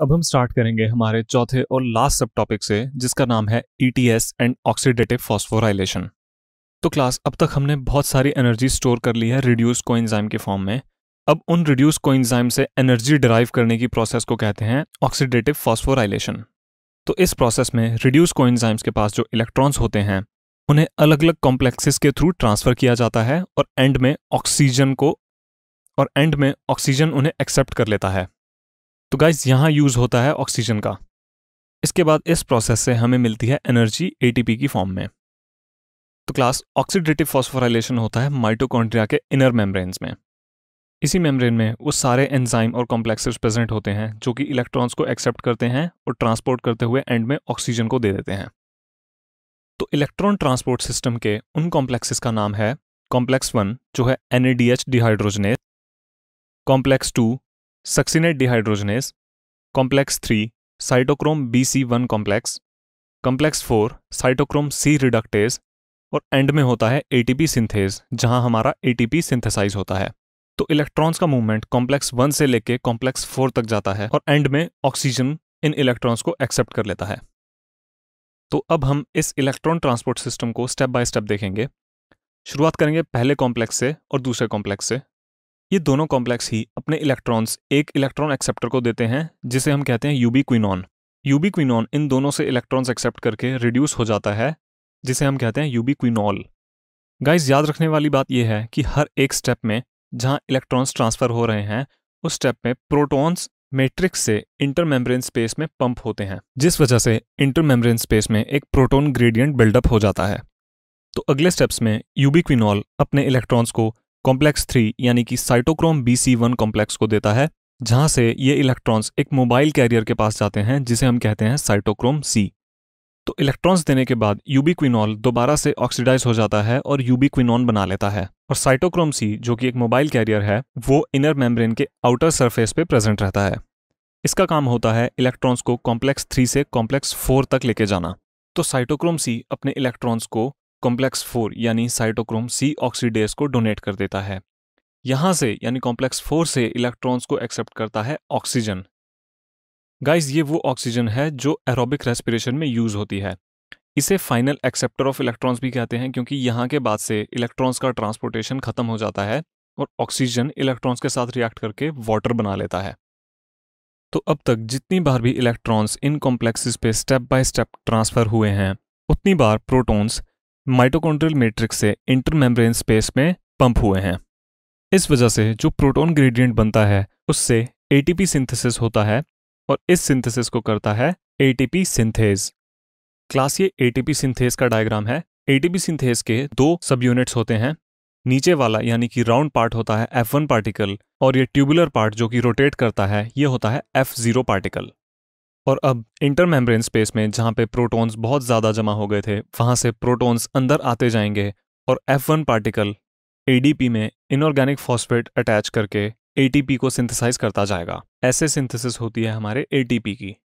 अब हम स्टार्ट करेंगे हमारे चौथे और लास्ट सब टॉपिक से जिसका नाम है ईटीएस एंड ऑक्सीडेटिव फॉस्फोराइलेशन तो क्लास अब तक हमने बहुत सारी एनर्जी स्टोर कर ली है रिड्यूस कोइंजाइम के फॉर्म में अब उन रिड्यूस कोइंजाइम से एनर्जी डिराइव करने की प्रोसेस को कहते हैं ऑक्सीडेटिव फॉस्फोराइलेशन तो इस प्रोसेस में रिड्यूस कोइंजाइम्स के पास जो इलेक्ट्रॉन्स होते हैं उन्हें अलग अलग कॉम्प्लेक्सेस के थ्रू ट्रांसफ़र किया जाता है और एंड में ऑक्सीजन को और एंड में ऑक्सीजन उन्हें एक्सेप्ट कर लेता है तो गाइज यहाँ यूज़ होता है ऑक्सीजन का इसके बाद इस प्रोसेस से हमें मिलती है एनर्जी एटीपी की फॉर्म में तो क्लास ऑक्सीडेटिव फॉस्फोराइलेशन होता है माइटोकॉन्ड्रिया के इनर मेम्ब्रेन्स में इसी मेम्ब्रेन में वो सारे एंजाइम और कॉम्प्लेक्सेस प्रेजेंट होते हैं जो कि इलेक्ट्रॉन्स को एक्सेप्ट करते हैं और ट्रांसपोर्ट करते हुए एंड में ऑक्सीजन को दे देते हैं तो इलेक्ट्रॉन ट्रांसपोर्ट सिस्टम के उन कॉम्प्लेक्सेस का नाम है कॉम्प्लेक्स वन जो है N dehydrogenase complex two succinate dehydrogenase complex three cytochrome B C one complex complex four cytochrome C reductase और एंड में होता है एटीपी सिंथेज जहां हमारा एटीपी सिंथेसाइज होता है तो इलेक्ट्रॉन्स का मूवमेंट कॉम्प्लेक्स वन से लेके कॉम्प्लेक्स फोर तक जाता है और एंड में ऑक्सीजन इन इलेक्ट्रॉन्स को एक्सेप्ट कर लेता है तो अब हम इस इलेक्ट्रॉन ट्रांसपोर्ट सिस्टम को स्टेप बाय स्टेप देखेंगे शुरुआत करेंगे पहले कॉम्प्लेक्स से और दूसरे कॉम्प्लेक्स से ये दोनों कॉम्प्लेक्स ही अपने इलेक्ट्रॉन्स एक इलेक्ट्रॉन एक्सेप्टर को देते हैं जिसे हम कहते हैं यूबी क्विनॉन यूबी क्विनॉन इन दोनों से इलेक्ट्रॉन्स एक्सेप्ट करके रिड्यूस हो जाता है जिसे हम कहते हैं यूबी क्विनॉल गाइस याद रखने वाली बात यह है कि हर एक स्टेप में जहाँ इलेक्ट्रॉन्स ट्रांसफर हो रहे हैं उस स्टेप में प्रोटॉन्स मैट्रिक्स से मेम्ब्रेन स्पेस में पंप होते हैं जिस वजह से मेम्ब्रेन स्पेस में एक प्रोटॉन ग्रेडियंट बिल्डअप हो जाता है तो अगले स्टेप्स में यूबी क्विनॉल अपने इलेक्ट्रॉन्स को कॉम्प्लेक्स थ्री यानी कि cytochrome B C one complex को देता है जहां से ये इलेक्ट्रॉन्स एक मोबाइल कैरियर के पास जाते हैं जिसे हम कहते हैं साइटोक्रोम सी तो इलेक्ट्रॉन्स देने के बाद यूबीक्विनॉल दोबारा से ऑक्सीडाइज हो जाता है और यूबीक्विनॉन बना लेता है और साइटोक्रोम सी जो कि एक मोबाइल कैरियर है वो इनर मेम्ब्रेन के आउटर सरफेस पे प्रेजेंट रहता है इसका काम होता है इलेक्ट्रॉन्स को कॉम्प्लेक्स थ्री से कॉम्प्लेक्स फोर तक लेके जाना तो साइटोक्रोम सी अपने इलेक्ट्रॉन्स को कॉम्प्लेक्स फोर यानी साइटोक्रोम सी ऑक्सीडेस को डोनेट कर देता है यहाँ से यानी कॉम्प्लेक्स फोर से इलेक्ट्रॉन्स को एक्सेप्ट करता है ऑक्सीजन गाइस ये वो ऑक्सीजन है जो एरोबिक रेस्पिरेशन में यूज़ होती है इसे फाइनल एक्सेप्टर ऑफ इलेक्ट्रॉन्स भी कहते हैं क्योंकि यहाँ के बाद से इलेक्ट्रॉन्स का ट्रांसपोर्टेशन खत्म हो जाता है और ऑक्सीजन इलेक्ट्रॉन्स के साथ रिएक्ट करके वाटर बना लेता है तो अब तक जितनी बार भी इलेक्ट्रॉन्स इन कॉम्प्लेक्सेस पे स्टेप बाय स्टेप ट्रांसफ़र हुए हैं उतनी बार प्रोटॉन्स माइटोकॉन्ड्रियल मैट्रिक्स से इंटरमेम्ब्रेन स्पेस में पंप हुए हैं इस वजह से जो प्रोटॉन ग्रेडियंट बनता है उससे एटीपी सिंथेसिस होता है और इस सिंथेसिस को करता है एटीपी सिंथेस क्लास ये एटीपी सिंथेस का डायग्राम है एटीपी सिंथेस के दो सब यूनिट्स होते हैं नीचे वाला यानी कि राउंड पार्ट होता है एफ पार्टिकल और ये ट्यूबुलर पार्ट जो कि रोटेट करता है ये होता है एफ पार्टिकल और अब इंटरमेम्ब्रेन स्पेस में जहाँ पे प्रोटॉन्स बहुत ज़्यादा जमा हो गए थे वहाँ से प्रोटॉन्स अंदर आते जाएंगे और F1 पार्टिकल ADP में इनऑर्गेनिक फॉस्फेट अटैच करके ATP को सिंथेसाइज करता जाएगा ऐसे सिंथेसिस होती है हमारे ATP की